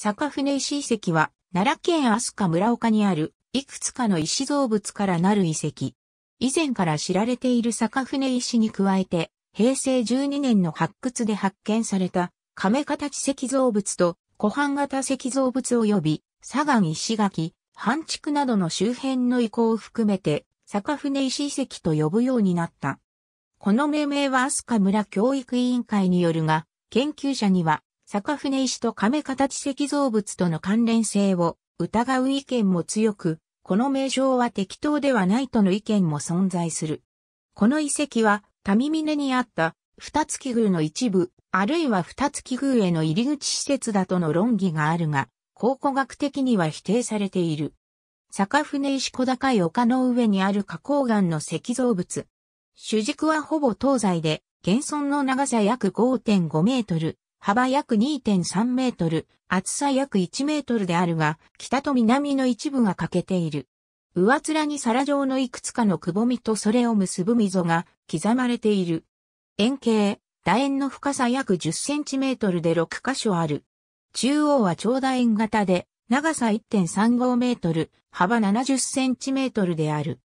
坂船石遺跡は、奈良県飛鳥村岡にある、いくつかの石造物からなる遺跡。以前から知られている坂船石に加えて、平成12年の発掘で発見された、亀形石造物と湖畔型石造物及び、砂岩石垣、半畜などの周辺の遺構を含めて、坂船石遺跡と呼ぶようになった。この命名は飛鳥村教育委員会によるが、研究者には坂船石と亀形石造物との関連性を疑う意見も強く、この名称は適当ではないとの意見も存在する。この遺跡は、民峰にあった二月宮の一部、あるいは二月宮への入り口施設だとの論議があるが、考古学的には否定されている。坂船石小高い丘の上にある花崗岩の石造物。主軸はほぼ東西で、現存の長さ約5.5メートル、幅約2.3メートル、厚さ約1メートルであるが、北と南の一部が欠けている。上面に皿状のいくつかのくぼみとそれを結ぶ溝が刻まれている。円形、楕円の深さ約10センチメートルで6箇所ある。中央は長楕円型で、長さ1.35メートル、幅70センチメートルである。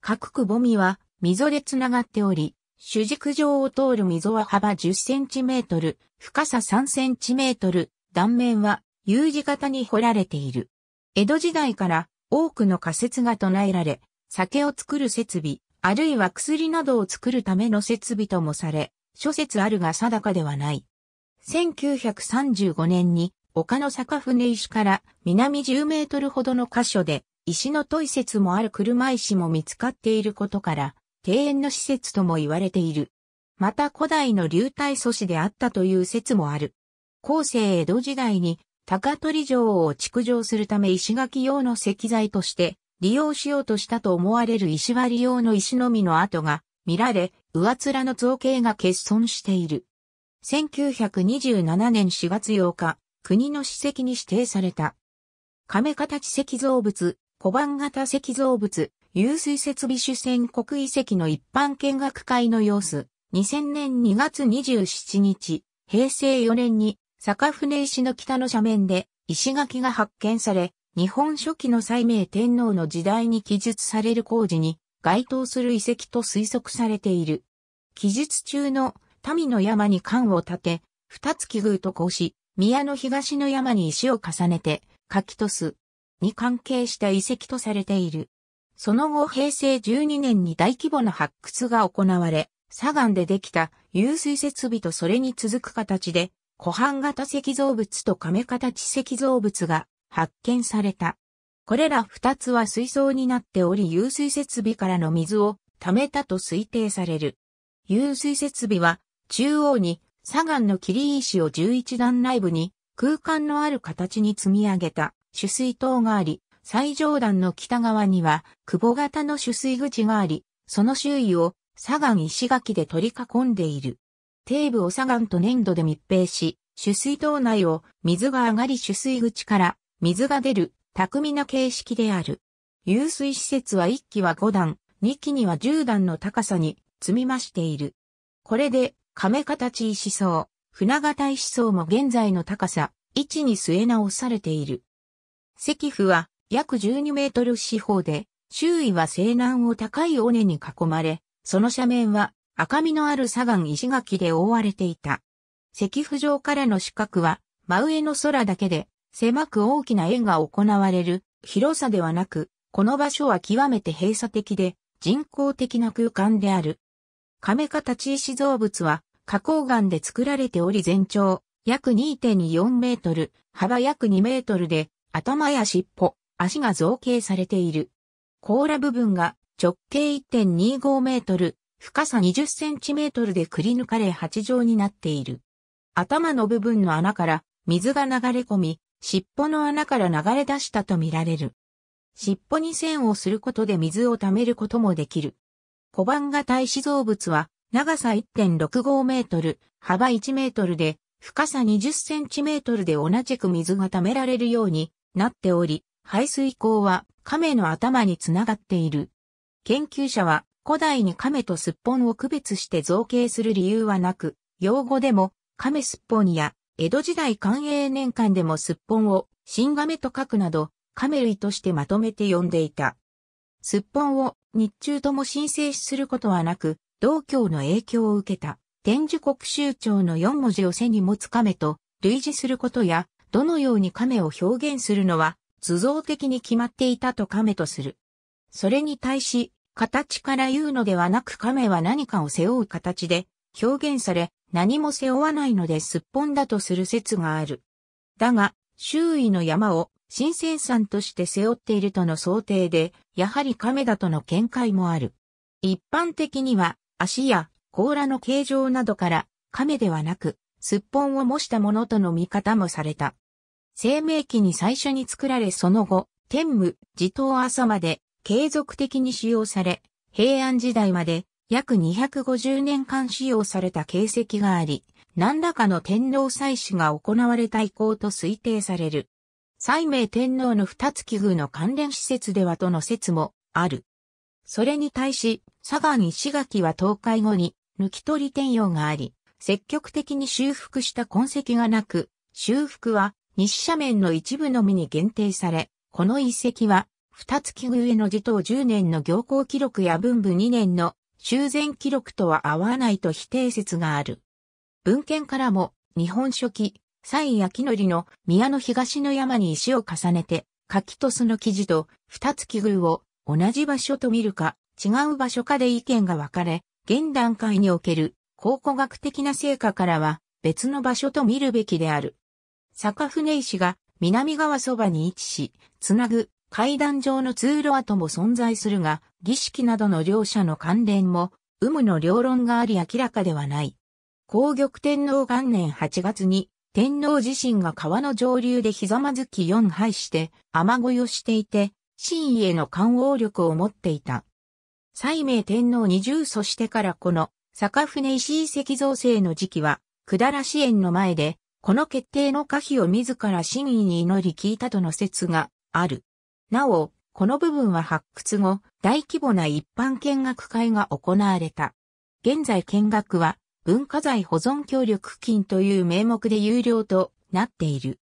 各くぼみは溝でつながっており、主軸上を通る溝は幅10センチメートル、深さ3センチメートル、断面は U 字型に掘られている。江戸時代から多くの仮説が唱えられ、酒を作る設備、あるいは薬などを作るための設備ともされ、諸説あるが定かではない。1935年に丘の坂船石から南10メートルほどの箇所で石のトイ説もある車石も見つかっていることから、庭園の施設とも言われている。また古代の流体素子であったという説もある。後世江戸時代に高取城を築城するため石垣用の石材として利用しようとしたと思われる石割り用の石のみの跡が見られ、上面の造形が欠損している。1927年4月8日、国の史跡に指定された。亀形石造物、小判型石造物、遊水設備主戦国遺跡の一般見学会の様子、2000年2月27日、平成4年に、坂船石の北の斜面で、石垣が発見され、日本初期の西明天皇の時代に記述される工事に、該当する遺跡と推測されている。記述中の、民の山に冠を立て、二つ奇遇とこし、宮の東の山に石を重ねて、書きとす。に関係した遺跡とされている。その後平成12年に大規模な発掘が行われ、砂岩でできた湧水設備とそれに続く形で、湖畔型石造物と亀形石造物が発見された。これら二つは水槽になっており、湧水設備からの水を溜めたと推定される。湧水設備は、中央に砂岩の切り石を11段内部に空間のある形に積み上げた取水塔があり、最上段の北側には、久保型の取水口があり、その周囲を砂岩石垣で取り囲んでいる。底部を砂岩と粘土で密閉し、取水塔内を水が上がり取水口から水が出る巧みな形式である。遊水施設は1基は5段、2基には10段の高さに積み増している。これで、亀形石層、船形石層も現在の高さ、位置に据え直されている。石府は約12メートル四方で、周囲は西南を高い尾根に囲まれ、その斜面は赤みのある砂岩石垣で覆われていた。石府城からの四角は、真上の空だけで、狭く大きな円が行われる広さではなく、この場所は極めて閉鎖的で人工的な空間である。亀形石造物は花崗岩で作られており全長約2.24メートル、幅約2メートルで頭や尻尾、足が造形されている。甲羅部分が直径1.25メートル、深さ20センチメートルでくり抜かれ8畳になっている。頭の部分の穴から水が流れ込み、尻尾の穴から流れ出したとみられる。尻尾に線をすることで水を溜めることもできる。小判型石造物は長さ1.65メートル、幅1メートルで、深さ20センチメートルで同じく水が溜められるようになっており、排水口は亀の頭につながっている。研究者は古代に亀とすっぽんを区別して造形する理由はなく、用語でも亀すっぽんや江戸時代寛永年間でもすっぽんを新亀と書くなど、亀類としてまとめて呼んでいた。すっぽんを日中とも申請することはなく、道教の影響を受けた、天寿国州長の四文字を背に持つ亀と類似することや、どのように亀を表現するのは図像的に決まっていたと亀とする。それに対し、形から言うのではなく亀は何かを背負う形で表現され、何も背負わないのですっぽんだとする説がある。だが、周囲の山を新鮮山として背負っているとの想定で、やはり亀だとの見解もある。一般的には、足や甲羅の形状などから、亀ではなく、すっぽんを模したものとの見方もされた。生命期に最初に作られその後、天武、地頭朝まで継続的に使用され、平安時代まで約250年間使用された形跡があり、何らかの天皇祭祀が行われた意向と推定される。西明天皇の二月宮の関連施設ではとの説もある。それに対し、佐賀石垣は倒壊後に抜き取り転用があり、積極的に修復した痕跡がなく、修復は西斜面の一部のみに限定され、この遺跡は、二月上の時頭10年の行行記録や文部2年の修繕記録とは合わないと否定説がある。文献からも、日本書紀、蔡や木の宮の東の山に石を重ねて、柿とその記事と二月宮を同じ場所と見るか、違う場所かで意見が分かれ、現段階における考古学的な成果からは別の場所と見るべきである。坂船石が南側そばに位置し、つなぐ階段状の通路跡も存在するが、儀式などの両者の関連も、有無の両論があり明らかではない。皇玉天皇元年8月に、天皇自身が川の上流でひざまずき4杯して、雨乞いをしていて、真意への観応力を持っていた。西明天皇に重祖してからこの、坂船石遺跡造成の時期は、くだら支援の前で、この決定の可否を自ら真意に祈り聞いたとの説がある。なお、この部分は発掘後、大規模な一般見学会が行われた。現在見学は文化財保存協力金という名目で有料となっている。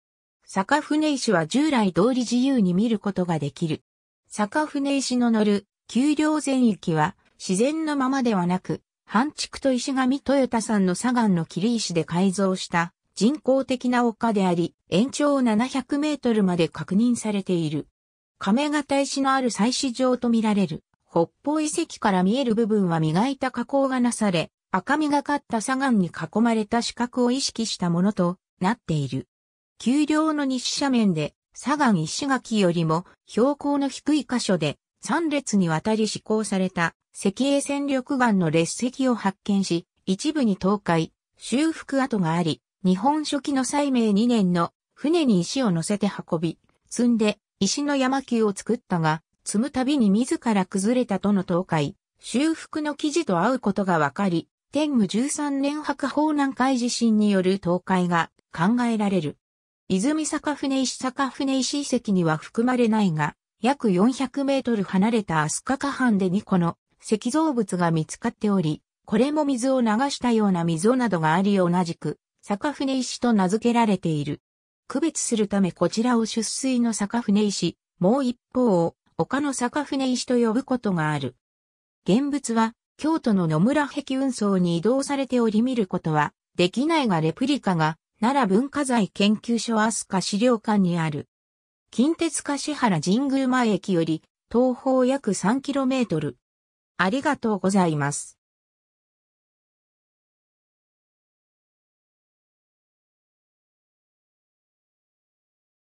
坂船石は従来通り自由に見ることができる。坂船石の乗る丘陵全域は自然のままではなく、半畜と石上豊田さんの砂岩の切り石で改造した人工的な丘であり、延長700メートルまで確認されている。亀形石のある祭祀場とみられる。北方遺跡から見える部分は磨いた加工がなされ、赤みがかった砂岩に囲まれた四角を意識したものとなっている。丘陵の西斜面で砂岩石垣よりも標高の低い箇所で3列にわたり施行された石英戦力岩の列石を発見し、一部に倒壊、修復跡があり、日本初期の西明2年の船に石を乗せて運び、積んで石の山丘を作ったが、積むたびに自ら崩れたとの倒壊、修復の記事と合うことがわかり、天武13年白鵬南海地震による倒壊が考えられる。泉坂船石坂船石遺跡には含まれないが、約400メートル離れた飛鳥河畔で2個の石造物が見つかっており、これも水を流したような溝などがあり同じく、坂船石と名付けられている。区別するためこちらを出水の坂船石、もう一方を丘の坂船石と呼ぶことがある。現物は京都の野村壁運送に移動されており見ることはできないがレプリカが奈良文化財研究所飛鳥資料館にある。近鉄柏原神宮前駅より東方約 3km。ありがとうございます。